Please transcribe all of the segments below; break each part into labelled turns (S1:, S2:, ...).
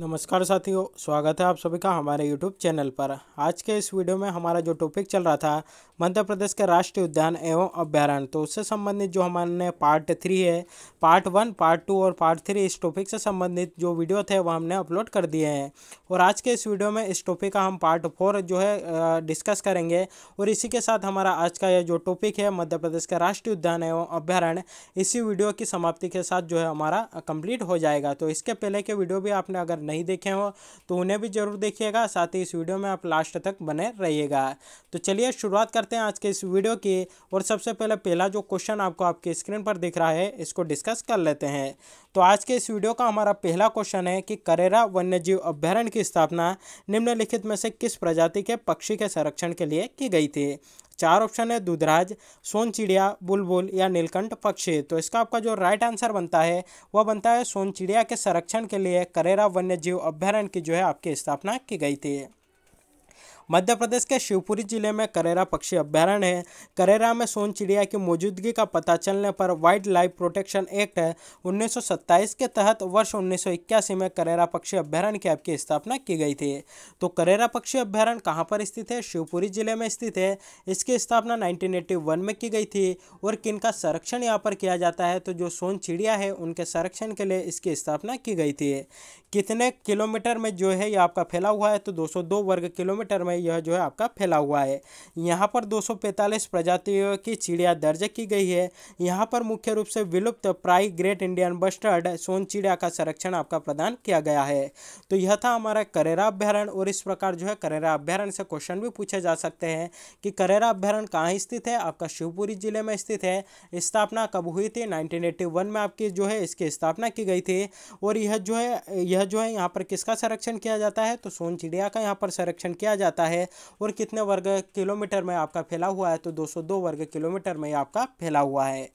S1: नमस्कार साथियों स्वागत है आप सभी का हमारे यूट्यूब चैनल पर आज के इस वीडियो में हमारा जो टॉपिक चल रहा था मध्य प्रदेश के राष्ट्रीय उद्यान एवं अभ्यारण्य तो उससे संबंधित जो हमारे पार्ट थ्री है पार्ट वन पार्ट टू और पार्ट थ्री इस टॉपिक से संबंधित जो वीडियो थे वह हमने अपलोड कर दिए हैं और आज के इस वीडियो में इस टॉपिक का हम पार्ट फोर जो है डिस्कस करेंगे और इसी के साथ हमारा आज का यह जो टॉपिक है मध्य प्रदेश का राष्ट्रीय उद्यान एवं अभ्यारण्य इसी वीडियो की समाप्ति के साथ जो है हमारा कंप्लीट हो जाएगा तो इसके पहले के वीडियो भी आपने अगर नहीं देखे हो तो उन्हें भी जरूर देखिएगा साथ ही इस वीडियो में आप लास्ट तक बने रहिएगा तो चलिए शुरुआत करते हैं आज के इस वीडियो की और सबसे पहले पहला जो क्वेश्चन आपको आपके स्क्रीन पर दिख रहा है इसको डिस्कस कर लेते हैं तो आज के इस वीडियो का हमारा पहला क्वेश्चन है कि करेरा वन्यजीव अभ्यारण्य की स्थापना निम्नलिखित में से किस प्रजाति के पक्षी के संरक्षण के लिए की गई थी चार ऑप्शन है दूधराज सोन चिड़िया बुलबुल या नीलकंठ पक्षी तो इसका आपका जो राइट आंसर बनता है वह बनता है सोन चिड़िया के संरक्षण के लिए करेरा वन्य जीव अभ्यारण्य की जो है आपकी स्थापना की गई थी मध्य प्रदेश के शिवपुरी जिले में करेरा पक्षी अभ्यारण्य है करेरा में सोन चिड़िया की मौजूदगी का पता चलने पर वाइल्ड लाइफ प्रोटेक्शन एक्ट है उन्नीस के तहत वर्ष उन्नीस में करेरा पक्षी अभ्यारण्य की आपकी स्थापना की गई थी तो करेरा पक्षी अभ्यारण्य कहाँ पर स्थित है शिवपुरी जिले में स्थित है इसकी स्थापना नाइनटीन में की गई थी और किनका संरक्षण यहाँ पर किया जाता है तो जो सोन चिड़िया है उनके संरक्षण के लिए इसकी स्थापना की गई थी कितने किलोमीटर में जो है ये आपका फैला हुआ है तो 202 वर्ग किलोमीटर में यह जो है आपका फैला हुआ है यहाँ पर 245 प्रजातियों की चिड़िया दर्ज की गई है यहाँ पर मुख्य रूप से विलुप्त प्राई ग्रेट इंडियन बस्टर्ड सोन चिड़िया का संरक्षण आपका प्रदान किया गया है तो यह था हमारा करेरा अभ्यारण और इस प्रकार जो है करेरा अभ्यारण से क्वेश्चन भी पूछे जा सकते हैं कि करेरा अभ्यारण कहाँ स्थित है आपका शिवपुरी जिले में स्थित है स्थापना कब हुई थी नाइनटीन में आपकी जो है इसकी स्थापना की गई थी और यह जो है यह यह जो है यहाँ पर किसका संरक्षण किया जाता है तो सोन चिड़िया का यहाँ पर संरक्षण किया जाता है और कितने वर्ग किलोमीटर में आपका फैला हुआ है तो 202 वर्ग किलोमीटर में आपका फैला हुआ है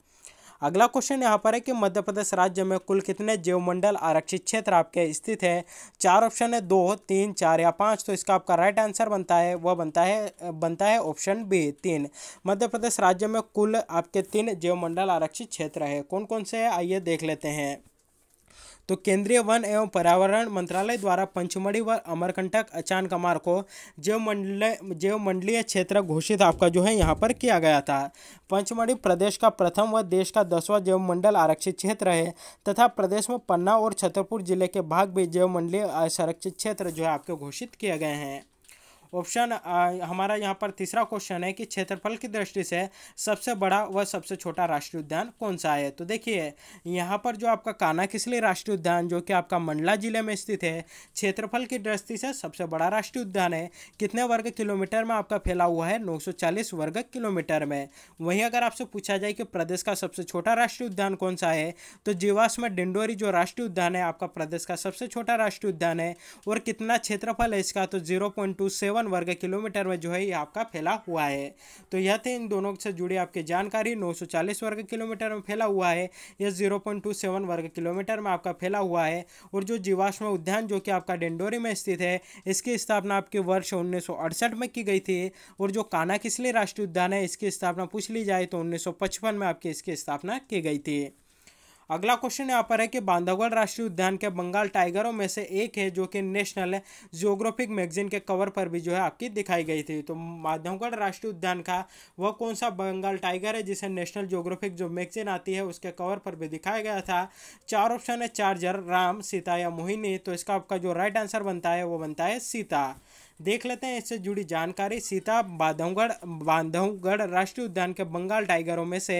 S1: अगला क्वेश्चन यहाँ पर है कि मध्य प्रदेश राज्य में कुल कितने जीवमंडल आरक्षित क्षेत्र आपके स्थित है चार ऑप्शन है दो तीन चार या पाँच तो इसका आपका राइट आंसर बनता है वह बनता है बनता है ऑप्शन बी तीन मध्य प्रदेश राज्य में कुल आपके तीन जीवमंडल आरक्षित क्षेत्र है कौन कौन से है आइए देख लेते हैं तो केंद्रीय वन एवं पर्यावरण मंत्रालय द्वारा पंचमढ़ी व अमरकंटक अचान कमार को जैव मंडलीय जैव मंडलीय क्षेत्र घोषित आपका जो है यहाँ पर किया गया था पंचमढ़ी प्रदेश का प्रथम व देश का दसवां जैव मंडल आरक्षित क्षेत्र है तथा प्रदेश में पन्ना और छतरपुर जिले के भाग भी जैव मंडलीय आरक्षित क्षेत्र जो है आपके घोषित किए गए हैं ऑप्शन हमारा यहाँ पर तीसरा क्वेश्चन है कि क्षेत्रफल की दृष्टि से सबसे बड़ा व सबसे छोटा राष्ट्रीय उद्यान कौन सा है तो देखिए यहाँ पर जो आपका काना किसली राष्ट्रीय उद्यान जो कि आपका मंडला जिले में स्थित है क्षेत्रफल की दृष्टि से सबसे बड़ा राष्ट्रीय उद्यान है कितने वर्ग किलोमीटर में आपका फैला हुआ है नौ वर्ग किलोमीटर में वहीं अगर आपसे पूछा जाए कि प्रदेश का सबसे छोटा राष्ट्रीय उद्यान कौन सा है तो जीवाश्म डिंडोरी जो राष्ट्रीय उद्यान है आपका प्रदेश का सबसे छोटा राष्ट्रीय उद्यान है और कितना क्षेत्रफल है इसका तो जीरो पॉइंट टू सेवन इक्यावन वर्ग किलोमीटर में जो है ये आपका फैला हुआ है तो यह थे इन दोनों से जुड़ी आपकी जानकारी 940 वर्ग किलोमीटर में फैला हुआ है यह 0.27 वर्ग किलोमीटर में आपका फैला हुआ है और जो जीवाश्म उद्यान जो कि आपका डेंडोरी में स्थित है इसकी स्थापना आपके वर्ष उन्नीस में की गई थी और जो काना किसली राष्ट्रीय उद्यान है इसकी स्थापना पूछ ली जाए तो उन्नीस में आपकी इसकी स्थापना की गई थी अगला क्वेश्चन यहाँ पर है कि बांधवगढ़ राष्ट्रीय उद्यान के बंगाल टाइगरों में से एक है जो कि नेशनल जियोग्राफिक मैगजीन के कवर पर भी जो है आपकी दिखाई गई थी तो बांधवगढ़ राष्ट्रीय उद्यान का वह कौन सा बंगाल टाइगर है जिसे नेशनल जियोग्राफिक जो मैगजीन आती है उसके कवर पर भी दिखाया गया था चार ऑप्शन है चार्जर राम सीता या मोहिनी तो इसका आपका जो राइट आंसर बनता है वो बनता है सीता देख लेते हैं इससे जुड़ी जानकारी सीता बांधवगढ़ बांधवगढ़ राष्ट्रीय उद्यान के बंगाल टाइगरों में से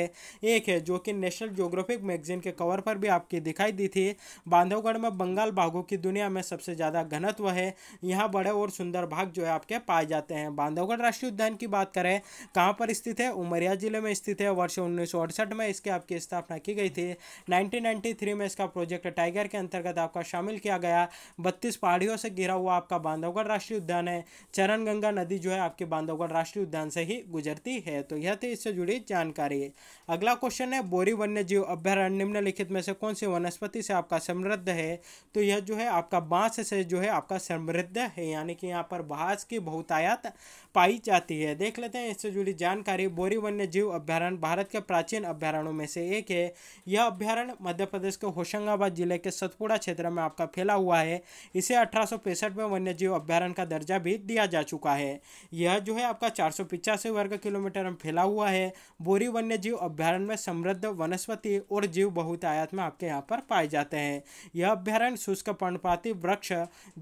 S1: एक है जो कि नेशनल ज्योग्राफिक मैगजीन के कवर पर भी आपकी दिखाई दी थी बांधवगढ़ में बंगाल बाघों की दुनिया में सबसे ज़्यादा घनत्व है यहाँ बड़े और सुंदर भाग जो है आपके पाए जाते हैं बांधवगढ़ राष्ट्रीय उद्यान की बात करें कहाँ पर स्थित है उमरिया जिले में स्थित है वर्ष उन्नीस में इसकी आपकी स्थापना की गई थी नाइनटीन में इसका प्रोजेक्ट टाइगर के अंतर्गत आपका शामिल किया गया बत्तीस पहाड़ियों से घिरा हुआ आपका बांधवगढ़ राष्ट्रीय उद्यान है चरण गंगा नदी जो है आपके बांधवगढ़ राष्ट्रीय उद्यान से ही गुजरती है तो यह थी इससे जुड़ी जानकारी अगला क्वेश्चन है बोरी वन्य जीव अभ्यारण्य निम्नलिखित में से कौन सी वनस्पति से आपका समृद्ध है तो यह जो है आपका बांस से जो है आपका समृद्ध है यानी कि यहाँ पर बांस की बहुतायात पाई जाती है देख लेते हैं इससे जुड़ी जानकारी बोरी वन्य जीव अभ्यारण भारत के प्राचीन अभ्यारणों में से एक है यह अभ्यारण मध्य प्रदेश के होशंगाबाद जिले के सतपुड़ा क्षेत्र में आपका फैला हुआ है इसे अठारह में वन्यजीव अभ्यारण्य का दर्जा द्वारा भी दिया जा चुका है यह जो है आपका चार वर्ग किलोमीटर में फैला हुआ है बोरी वन्य जीव अभ्यारण्य में समृद्ध वनस्पति और जीव बहुत आयात में आपके यहाँ पर पाए जाते हैं यह अभ्यारण्य शुष्क पर्णपाती वृक्ष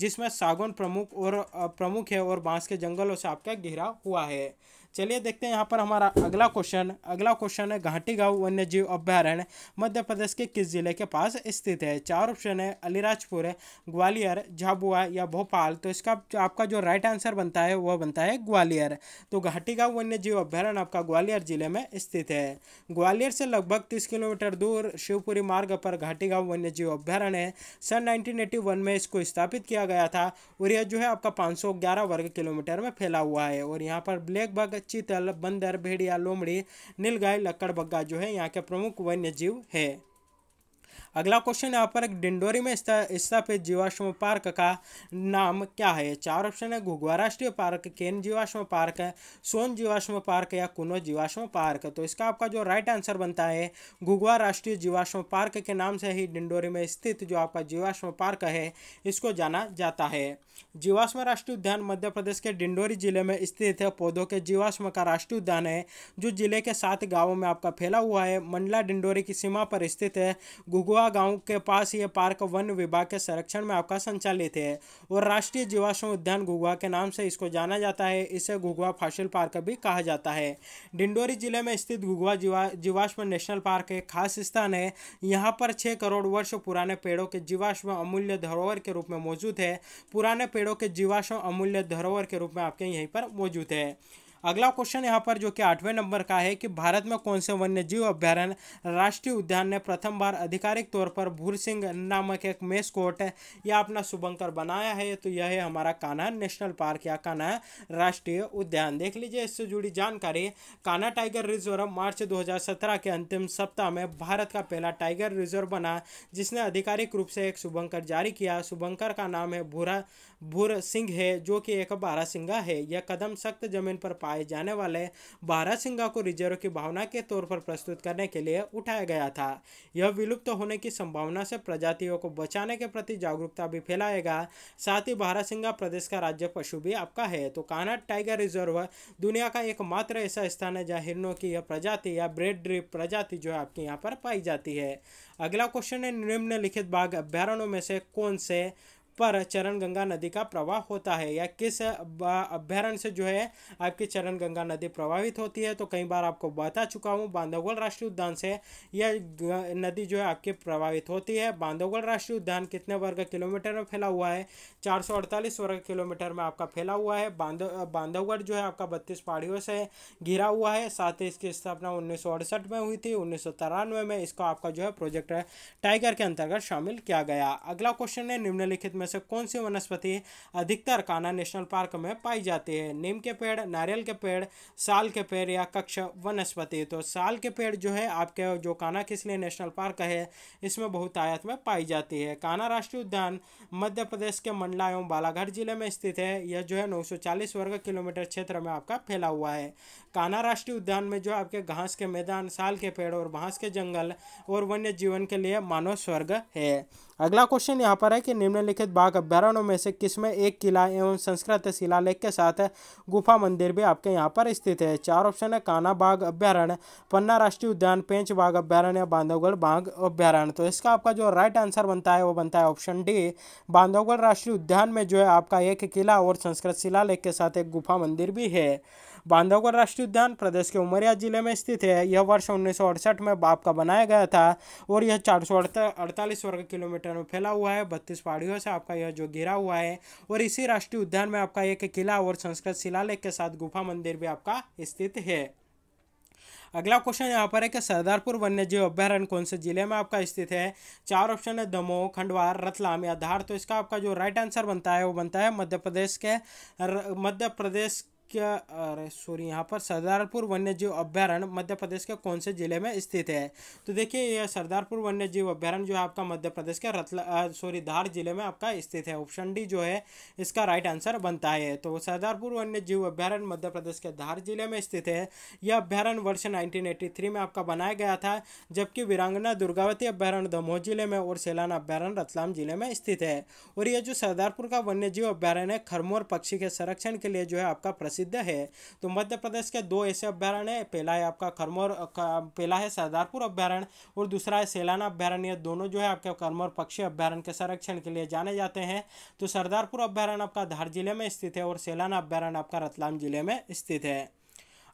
S1: जिसमें सागौन प्रमुख और प्रमुख है और बांस के जंगलों से आपका घिरा हुआ है चलिए देखते हैं यहाँ पर हमारा अगला क्वेश्चन अगला क्वेश्चन है घाटी गाँव वन्य जीव अभ्यारण्य मध्य प्रदेश के किस जिले के पास स्थित है चार ऑप्शन है अलीराजपुर है ग्वालियर झाबुआ या भोपाल तो इसका आपका जो राइट आंसर बनता है वह बनता है ग्वालियर तो घाटी गाँव वन्य जीव अभ्यारण्य आपका ग्वालियर जिले में स्थित है ग्वालियर से लगभग तीस किलोमीटर दूर शिवपुरी मार्ग पर घाटी गाँव वन्य जीव अभ्यारण्य है सन नाइनटीन में इसको स्थापित किया गया था और यह जो है आपका पाँच वर्ग किलोमीटर में फैला हुआ है और यहाँ पर ब्लैक बग चीतल बंदर भेड़िया लोमड़ी नीलगाय लकड़बग्गा जो है यहाँ के प्रमुख वन्य जीव है अगला क्वेश्चन यहाँ पर डिंडोरी में स्थापित जीवाश्म पार्क का नाम क्या है चार ऑप्शन है घुगवा राष्ट्रीय पार्क केन जीवाश्म पार्क सोन जीवाश्म पार्क या कुनो जीवाश्म पार्क तो इसका आपका जो राइट आंसर बनता है घुगवा राष्ट्रीय जीवाश्म पार्क के नाम से ही डिंडोरी में स्थित जो आपका जीवाश्म पार्क है इसको जाना जाता है जीवाश्म राष्ट्रीय उद्यान मध्य प्रदेश के डिंडोरी जिले में स्थित है पौधों के जीवाश्म का राष्ट्रीय उद्यान है जो जिले के सात गाँवों में आपका फैला हुआ है मंडला डिंडोरी की सीमा पर स्थित है घुगवा कोलवा गांव के पास ये पार्क वन विभाग के संरक्षण में आपका संचालित है और राष्ट्रीय जीवाश्म उद्यान घुगुआ के नाम से इसको जाना जाता है इसे घुगुआ फासिल पार्क भी कहा जाता है डिंडोरी जिले में स्थित घुगुआ जीवाश्म नेशनल पार्क एक खास स्थान है यहाँ पर छः करोड़ वर्ष पुराने पेड़ों के जीवाश्म अमूल्य धरोहर के रूप में मौजूद है पुराने पेड़ों के जीवाश्म अमूल्य धरोहर के रूप में आपके यहीं पर मौजूद है अगला क्वेश्चन यहाँ पर जो कि आठवें नंबर का है कि भारत में कौन से वन्य जीव अभ्यारण्य राष्ट्रीय उद्यान ने प्रथम बार आधिकारिक तौर पर भूर सिंह नामक एक मेस्कोट है या अपना शुभंकर बनाया है तो यह है हमारा कान्हा नेशनल पार्क या कान्हा राष्ट्रीय उद्यान देख लीजिए इससे जुड़ी जानकारी कान्हा टाइगर रिजर्व मार्च दो के अंतिम सप्ताह में भारत का पहला टाइगर रिजर्व बना जिसने आधिकारिक रूप से एक शुभंकर जारी किया शुभंकर का नाम है भूरा भूर सिंह है जो कि एक सिंगा है यह कदम सख्त जमीन पर पाए जाने वाले सिंगा को रिजर्व की भावना के तौर पर प्रस्तुत करने के लिए उठाया गया था यह विलुप्त होने की संभावना से प्रजातियों को बचाने के प्रति जागरूकता भी फैलाएगा साथ ही सिंगा प्रदेश का राज्य पशु भी आपका है तो कान्हा टाइगर रिजर्व दुनिया का एकमात्र ऐसा स्थान है जहाँ हिरणों की यह प्रजाति या ब्रेड ड्रिप प्रजाति जो है आपके यहाँ पर पाई जाती है अगला क्वेश्चन है निम्नलिखित बाघ अभ्यारण्यों में से कौन से पर चरण गंगा नदी का प्रवाह होता है या किस अभ्यारण्य से जो है आपकी चरण गंगा नदी प्रभावित होती है तो कई बार आपको बता चुका हूँ बांधवगढ़ राष्ट्रीय उद्यान से यह नदी जो है आपके प्रभावित होती है बांधवगढ़ राष्ट्रीय उद्यान कितने वर्ग किलोमीटर में फैला हुआ है चार वर्ग किलोमीटर में आपका फैला हुआ है बांधवगढ़ जो है आपका बत्तीस पहाड़ियों से घिरा हुआ है साथ ही इसकी स्थापना उन्नीस में हुई थी उन्नीस में इसको आपका जो है प्रोजेक्ट टाइगर के अंतर्गत शामिल किया गया अगला क्वेश्चन है निम्नलिखित में में से कौन सी वनस्पति अधिकतर कान्हा नेशनल पार्क में पाई जाती है नीम के पेड़ नारियल के पेड़ साल के पेड़ या कक्ष वनस्पति तो साल के पेड़ जो है आपके जो कान्हा किसलिए नेशनल पार्क है इसमें बहुत बहुतायत में पाई जाती है कान्हा राष्ट्रीय उद्यान मध्य प्रदेश के मंडला एवं बालाघाट जिले में स्थित है यह जो है 940 वर्ग किलोमीटर क्षेत्र में आपका फैला हुआ है कान्हा राष्ट्रीय उद्यान में जो आपके घास के मैदान साल के पेड़ और बांस के जंगल और वन्य जीवन के लिए मानव स्वर्ग है अगला क्वेश्चन यहाँ पर है कि निम्नलिखित बाघ अभ्यारण्यों में से किस में एक किला एवं संस्कृत शिलालेख के साथ है गुफा मंदिर भी आपके यहाँ पर स्थित है चार ऑप्शन है काना बाघ अभ्यारण्य पन्ना राष्ट्रीय उद्यान पेंच बाघ अभ्यारण्य बांधवगढ़ बाघ अभ्यारण्य तो इसका आपका जो राइट आंसर बनता है वो बनता है ऑप्शन डी बांधवगढ़ राष्ट्रीय उद्यान में जो है आपका एक किला और संस्कृत शिलालेख के साथ एक गुफा मंदिर भी है बांधवगढ़ राष्ट्रीय उद्यान प्रदेश के उमरिया जिले में स्थित है यह वर्ष उन्नीस में बाप का बनाया गया था और यह चार वर्ग किलोमीटर में फैला हुआ है बत्तीस पहाड़ियों से आपका यह जो घिरा हुआ है और इसी राष्ट्रीय उद्यान में आपका एक किला और संस्कृत शिलालेख के साथ गुफा मंदिर भी आपका स्थित है अगला क्वेश्चन यहाँ पर है कि सरदारपुर वन्यजीव अभ्यारण कौन से जिले में आपका स्थित है चार ऑप्शन है दमोह खंडवार रतलाम या धार तो इसका आपका जो राइट आंसर बनता है वो बनता है मध्य प्रदेश के मध्य प्रदेश क्या अरे सॉरी यहाँ पर सरदारपुर वन्यजीव अभ्यारण्य मध्य प्रदेश के कौन से जिले में स्थित है तो देखिए यह सरदारपुर वन्यजीव अभ्यारण्य जो है आपका मध्य प्रदेश के रतला सॉरी धार जिले में आपका स्थित है ऑप्शन डी जो है इसका राइट आंसर बनता है तो सरदारपुर वन्यजीव अभ्यारण्य मध्य प्रदेश के धार जिले में स्थित है यह अभ्यारण्य वर्ष नाइनटीन में आपका बनाया गया था जबकि वीरांगना दुर्गावती अभ्यारण्य दमोह जिले में और सैलाना अभ्यारण्य रतलाम जिले में स्थित है और यह जो सरदारपुर का वन्यजीव अभ्यारण्य है खरमोर पक्षी के संरक्षण के लिए जो है आपका प्रसिद्ध प्रसिद्ध है तो मध्य प्रदेश के दो ऐसे अभ्यारण्य है पहला है आपका खरमोर पहला है सरदारपुर अभ्यारण और दूसरा है सैलाना अभ्यारण्य दोनों जो है आपके खरमोर पक्षी अभ्यारण्य के संरक्षण के लिए जाने जाते हैं तो सरदारपुर अभ्यारण्य आपका धार जिले में स्थित है और सैलाना अभ्यारण्य आपका रतलाम जिले में स्थित है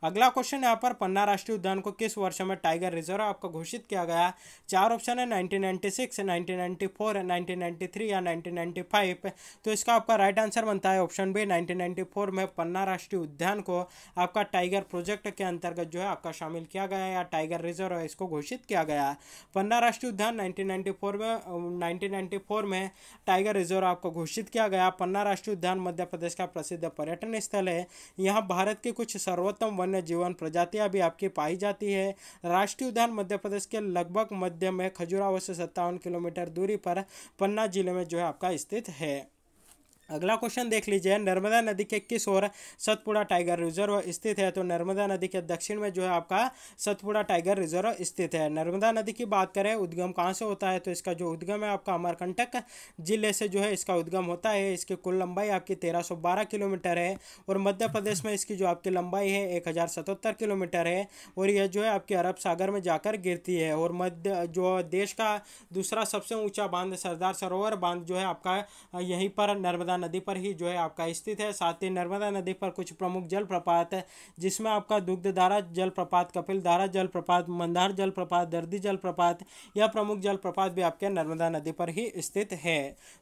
S1: अगला क्वेश्चन यहाँ पर पन्ना राष्ट्रीय उद्यान को किस वर्ष में टाइगर रिजर्व आपका घोषित किया गया चार ऑप्शन है nineteen ninety six nineteen ninety four nineteen ninety three या नाइनटीन नाइन्टी फाइव तो इसका आपका राइट आंसर बनता है ऑप्शन बी नाइनटीन फोर में पन्ना राष्ट्रीय उद्यान को आपका टाइगर प्रोजेक्ट के अंतर्गत जो है आपका शामिल किया गया या टाइगर रिजर्व है इसको घोषित किया गया पन्ना राष्ट्रीय उद्यान नाइनटीन नाइन्टी फोर में नाइनटीन नाइन्टी फोर में टाइगर रिजर्व आपको घोषित किया गया पन्ना राष्ट्रीय उद्यान मध्य प्रदेश का प्रसिद्ध पर्यटन स्थल है यहाँ भारत के कुछ सर्वोत्तम वन वन्य जीवन प्रजातियाँ भी आपकी पाई जाती है राष्ट्रीय उद्यान मध्य प्रदेश के लगभग मध्य में खजुराहो से सत्तावन किलोमीटर दूरी पर पन्ना जिले में जो है आपका स्थित है अगला क्वेश्चन देख लीजिए नर्मदा नदी के किस ओर सतपुड़ा टाइगर रिजर्व स्थित है तो नर्मदा नदी के दक्षिण में जो है आपका सतपुड़ा टाइगर रिजर्व स्थित है नर्मदा नदी की बात करें उद्गम कहाँ से होता है तो इसका जो उद्गम है आपका अमरकंटक जिले से जो है इसका उद्गम होता है इसकी कुल लंबाई आपकी तेरह किलोमीटर है और मध्य प्रदेश में इसकी जो आपकी लंबाई है एक किलोमीटर है और यह जो है आपके अरब सागर में जाकर गिरती है और मध्य जो देश का दूसरा सबसे ऊँचा बांध सरदार सरोवर बांध जो है आपका यहीं पर नर्मदा नदी पर ही जो है आपका स्थित है साथ ही नर्मदा नदी पर कुछ प्रमुख जलप्रपात है जिसमें आपका दुग्धधारा जलप्रपात कपिलधारा जलप्रपात मंदार जलप्रपात दर्दी जलप्रपात यह प्रमुख जलप्रपात भी आपके नर्मदा नदी पर ही स्थित है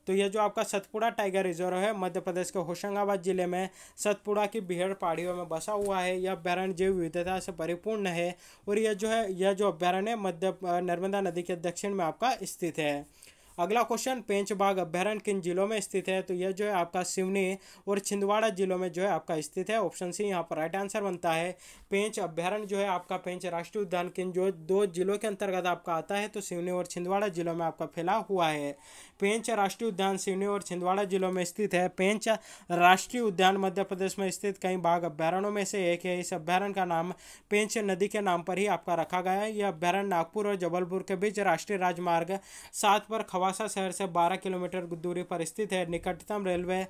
S1: तो यह जो आपका सतपुड़ा टाइगर रिजर्व है मध्य प्रदेश के होशंगाबाद जिले में सतपुड़ा की बिहड़ पहाड़ियों में बसा हुआ है यह अभ्यारण्य जैव विविधता से परिपूर्ण है और यह जो है यह जो अभ्यारण्य मध्य नर्मदा नदी के दक्षिण में आपका स्थित है अगला क्वेश्चन पेंच बाग अभ्यारण किन जिलों में स्थित है तो यह जो है आपका सिवनी और छिंदवाड़ा जिलों में जो है आपका स्थित है ऑप्शन सी यहाँ पर राइट आंसर बनता है पेंच अभ्यारण जो है आपका पेंच राष्ट्रीय उद्यान किन जो दो जिलों के अंतर्गत आपका आता है तो सिवनी और छिंदवाड़ा जिलों में आपका फैला हुआ है पेंच राष्ट्रीय उद्यान सिवनी और छिंदवाड़ा जिलों में स्थित है पेंच राष्ट्रीय उद्यान मध्य प्रदेश में स्थित कई बाघ अभ्यारण्यों में से एक है इस अभ्यारण का नाम पेंच नदी के नाम पर ही आपका रखा गया है यह अभ्यारण नागपुर और जबलपुर के बीच राष्ट्रीय राजमार्ग सात पर खवासा शहर से बारह किलोमीटर दूरी पर स्थित है निकटतम रेलवे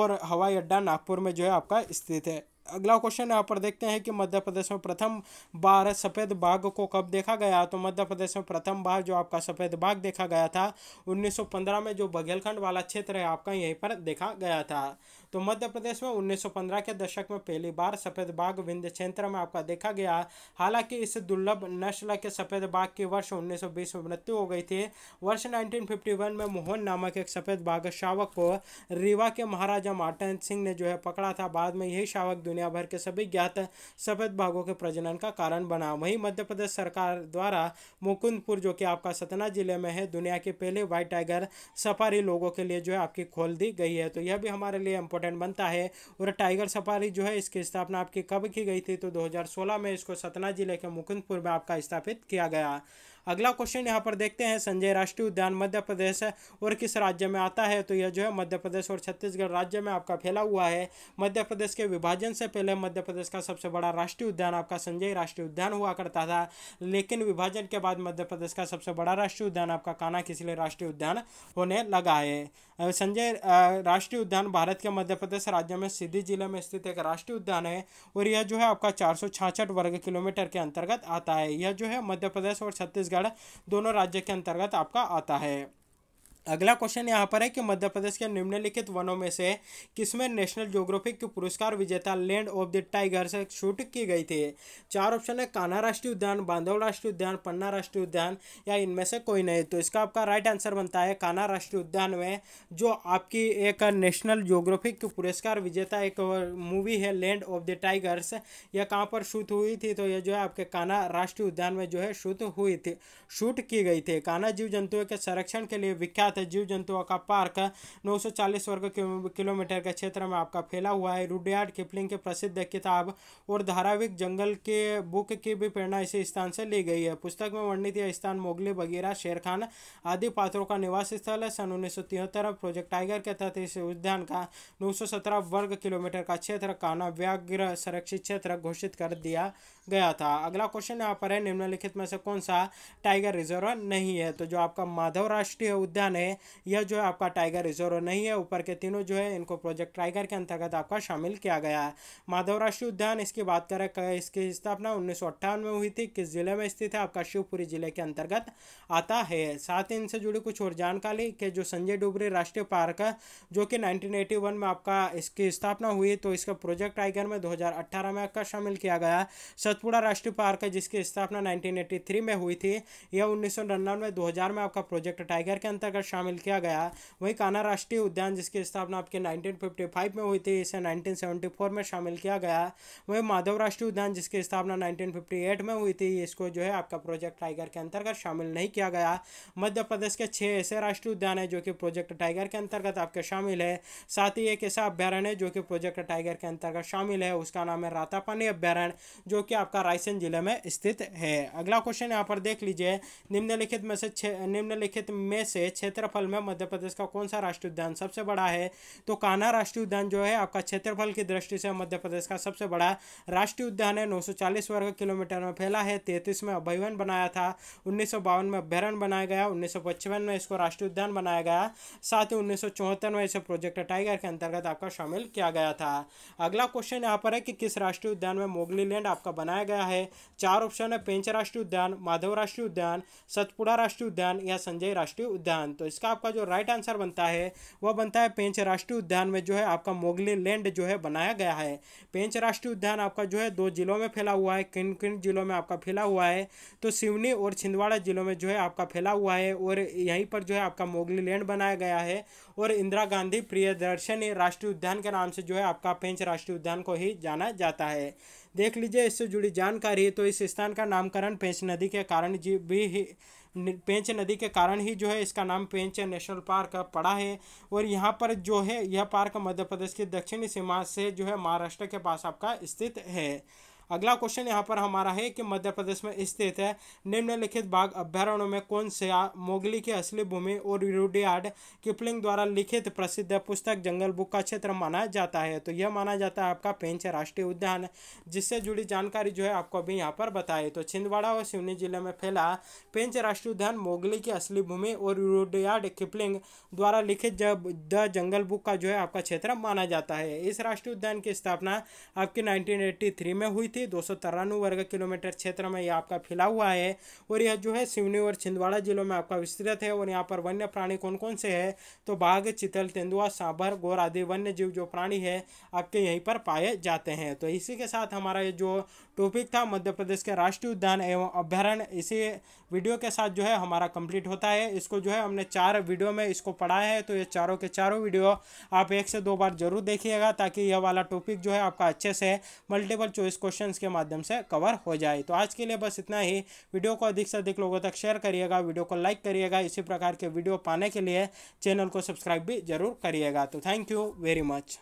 S1: और हवाई अड्डा नागपुर में जो है आपका स्थित है अगला क्वेश्चन यहाँ पर देखते हैं कि मध्य प्रदेश में प्रथम बार सफ़ेद बाघ को कब देखा गया तो मध्य प्रदेश में प्रथम बार जो आपका सफ़ेद बाघ देखा गया था 1915 में जो बघेलखंड वाला क्षेत्र है आपका यहीं पर देखा गया था तो मध्य प्रदेश में 1915 के दशक में पहली बार सफ़ेद बाघ विंध्य क्षेत्र में आपका देखा गया हालांकि इस दुर्लभ नस्ल के सफ़ेद बाघ की वर्ष 1920 में मृत्यु हो गई थी वर्ष 1951 में मोहन नामक एक सफ़ेद बाघ शावक को रीवा के महाराजा मार्टन सिंह ने जो है पकड़ा था बाद में यही शावक दुनिया भर के सभी ज्ञात सफ़ेद बाघों के प्रजनन का कारण बना वहीं मध्य प्रदेश सरकार द्वारा मुकुंदपुर जो कि आपका सतना जिले में है दुनिया के पहले व्हाइट टाइगर सफारी लोगों के लिए जो है आपकी खोल दी गई है तो यह भी हमारे लिए इम्पोर्टेंट इम्पोर्टेंट बनता है और टाइगर सफारी जो है इसकी स्थापना आपकी कब की गई थी तो 2016 में इसको सतना जिले के मुकुंदपुर में आपका स्थापित किया गया अगला क्वेश्चन यहाँ पर देखते हैं संजय राष्ट्रीय उद्यान मध्य प्रदेश और किस राज्य में आता है तो यह जो है मध्य प्रदेश और छत्तीसगढ़ राज्य में आपका फैला हुआ है मध्य प्रदेश के विभाजन से पहले मध्य प्रदेश का सबसे बड़ा राष्ट्रीय उद्यान आपका संजय राष्ट्रीय उद्यान हुआ करता था लेकिन विभाजन के बाद मध्य प्रदेश का सबसे बड़ा राष्ट्रीय उद्यान आपका काना किसले राष्ट्रीय उद्यान होने लगा है संजय राष्ट्रीय उद्यान भारत के मध्य प्रदेश राज्य में सिद्धि जिले में स्थित एक राष्ट्रीय उद्यान है और यह जो है आपका चार वर्ग किलोमीटर के अंतर्गत आता है यह जो है मध्य प्रदेश और छत्तीसगढ़ छत्तीसगढ़ दोनों राज्य के अंतर्गत आपका आता है अगला क्वेश्चन यहाँ पर है कि मध्य प्रदेश के निम्नलिखित वनों में से किसमें नेशनल ज्योग्राफिक के पुरस्कार विजेता लैंड ऑफ द टाइगर से शूट की गई थी चार ऑप्शन है कान्हा राष्ट्रीय उद्यान बांधव राष्ट्रीय उद्यान पन्ना राष्ट्रीय उद्यान या इनमें से कोई नहीं तो इसका आपका राइट आंसर बनता है कान्हा राष्ट्रीय उद्यान में जो आपकी एक नेशनल ज्योग्राफिक के पुरस्कार विजेता एक मूवी है लैंड ऑफ द टाइगर्स यह कहाँ पर शूट हुई थी तो यह जो है आपके कान्हा राष्ट्रीय उद्यान में जो है शूट हुई थी शूट की गई थी कान्हा जीव जंतुओं के संरक्षण के लिए विख्यात साथ जीव जंतुओं का पार्क नौ वर्ग किलोमीटर के क्षेत्र में आपका फैला हुआ है रुडयार्ड किपलिंग के प्रसिद्ध किताब और धाराविक जंगल के बुक की भी प्रेरणा इसी स्थान से ली गई है पुस्तक में वर्णित यह स्थान मोगली बगीरा शेरखान आदि पात्रों का निवास स्थल है सन उन्नीस प्रोजेक्ट टाइगर के तहत इस उद्यान का 917 वर्ग किलोमीटर का क्षेत्र काना व्याघ्र संरक्षित क्षेत्र घोषित कर दिया गया था अगला क्वेश्चन यहाँ पर है निम्नलिखित में से कौन सा टाइगर रिजर्व नहीं है तो जो आपका माधव राष्ट्रीय उद्यान है है यह जो है आपका टाइगर रिजर्व नहीं है ऊपर के तीनों जो है इनको प्रोजेक्ट टाइगर के अंतर्गत आपका शामिल किया गया है माधव राष्ट्रीय उद्यान इसकी बात करें इसकी स्थापना उन्नीस में हुई थी किस जिले में स्थित है आपका शिवपुरी जिले के अंतर्गत आता है साथ ही इनसे जुड़ी कुछ और जानकारी के जो संजय डुबरी राष्ट्रीय पार्क जो कि नाइनटीन में आपका इसकी स्थापना हुई तो इसका प्रोजेक्ट टाइगर में दो में आपका शामिल किया गया सतपुड़ा राष्ट्रीय पार्क जिसकी स्थापना नाइनटीन में हुई थी यह उन्नीस सौ में आपका प्रोजेक्ट टाइगर के अंतर्गत शामिल किया गया वहीं कान्हा राष्ट्रीय उद्यान जिसकी स्थापना आपके 1955 में हुई थी इसे 1974 में शामिल किया गया वहीं माधव राष्ट्रीय उद्यान जिसकी स्थापना 1958 में हुई थी इसको जो है आपका प्रोजेक्ट टाइगर के अंतर्गत शामिल नहीं किया गया मध्य प्रदेश के छः ऐसे राष्ट्रीय उद्यान है जो कि प्रोजेक्ट टाइगर के अंतर्गत आपके शामिल है साथ ही एक ऐसा अभ्यारण्य है जो कि प्रोजेक्ट टाइगर के अंतर्गत शामिल है उसका नाम है रातापानी अभ्यारण जो कि आपका रायसेन जिले में स्थित है अगला क्वेश्चन यहाँ पर देख लीजिए निम्नलिखित में से निम्नलिखित में से क्षेत्र क्षेत्रफल में मध्य प्रदेश का कौन सा राष्ट्रीय उद्यान सबसे बड़ा है तो कान्हा राष्ट्रीय उद्यान जो है आपका क्षेत्रफल की दृष्टि से मध्य प्रदेश का सबसे बड़ा राष्ट्रीय उद्यान है 940 वर्ग किलोमीटर में फैला है तैंतीस में अभयवन बनाया था उन्नीस में अभ्यारण बनाया गया उन्नीस में इसको राष्ट्रीय उद्यान बनाया गया साथ ही उन्नीस में इसे प्रोजेक्ट टाइगर के अंतर्गत आपका शामिल किया गया था अगला क्वेश्चन यहाँ पर है कि किस राष्ट्रीय उद्यान में मोगली लैंड आपका बनाया गया है चार ऑप्शन है पेंच राष्ट्रीय उद्यान माधव राष्ट्रीय उद्यान सतपुड़ा राष्ट्रीय उद्यान या संजय राष्ट्रीय उद्यान तो तो इसका आपका जो राइट आंसर बनता है वह बनता है पेंच राष्ट्रीय उद्यान में जो है आपका मोगली लैंड जो है बनाया गया है पेंच राष्ट्रीय उद्यान आपका जो है दो जिलों में फैला हुआ है किन किन जिलों में आपका फैला हुआ है तो सिवनी और छिंदवाड़ा जिलों में जो है आपका फैला हुआ है और यहीं पर जो है आपका मोगली लैंड बनाया गया है और इंदिरा गांधी प्रियदर्शनी राष्ट्रीय उद्यान के नाम से जो है आपका पेंच राष्ट्रीय उद्यान को ही जाना जाता है देख लीजिए इससे जुड़ी जानकारी तो इस स्थान का नामकरण पेंच नदी के कारण जी भी पेंच नदी के कारण ही जो है इसका नाम पेंच नेशनल पार्क पड़ा है और यहाँ पर जो है यह पार्क मध्य प्रदेश की दक्षिणी सीमा से जो है महाराष्ट्र के पास आपका स्थित है अगला क्वेश्चन यहाँ पर हमारा है कि मध्य प्रदेश में स्थित है निम्नलिखित बाघ अभ्यारण्यों में कौन सा मोगली की असली भूमि और यूडियाड किपलिंग द्वारा लिखित प्रसिद्ध पुस्तक जंगल बुक का क्षेत्र माना जाता है तो यह माना जाता है आपका पेंच राष्ट्रीय उद्यान जिससे जुड़ी जानकारी जो है आपको अभी यहाँ पर बताए तो छिंदवाड़ा और सिवनी जिले में फैला पेंच राष्ट्रीय उद्यान मोगली की असली भूमि और यूडियाड किपलिंग द्वारा लिखित द जंगल बुक का जो है आपका क्षेत्र माना जाता है इस राष्ट्रीय उद्यान की स्थापना आपकी नाइनटीन में हुई थी दो वर्ग किलोमीटर क्षेत्र में यह आपका फैला हुआ है और यह जो है सिवनी और छिंदवाड़ा जिलों में आपका विस्तृत है और यहाँ पर वन्य प्राणी कौन कौन से है तो बाघ चितल तेंदुआ सांभर गोर आदि वन्य जीव जो प्राणी है आपके यहीं पर पाए जाते हैं तो इसी के साथ हमारा ये जो टॉपिक था मध्य प्रदेश के राष्ट्रीय उद्यान एवं अभ्यारण इसी वीडियो के साथ जो है हमारा कंप्लीट होता है इसको जो है हमने चार वीडियो में इसको पढ़ाया है तो ये चारों के चारों वीडियो आप एक से दो बार जरूर देखिएगा ताकि यह वाला टॉपिक जो है आपका अच्छे से मल्टीपल चॉइस क्वेश्चन के माध्यम से कवर हो जाए तो आज के लिए बस इतना ही वीडियो को अधिक से अधिक लोगों तक शेयर करिएगा वीडियो को लाइक करिएगा इसी प्रकार के वीडियो पाने के लिए चैनल को सब्सक्राइब भी जरूर करिएगा तो थैंक यू वेरी मच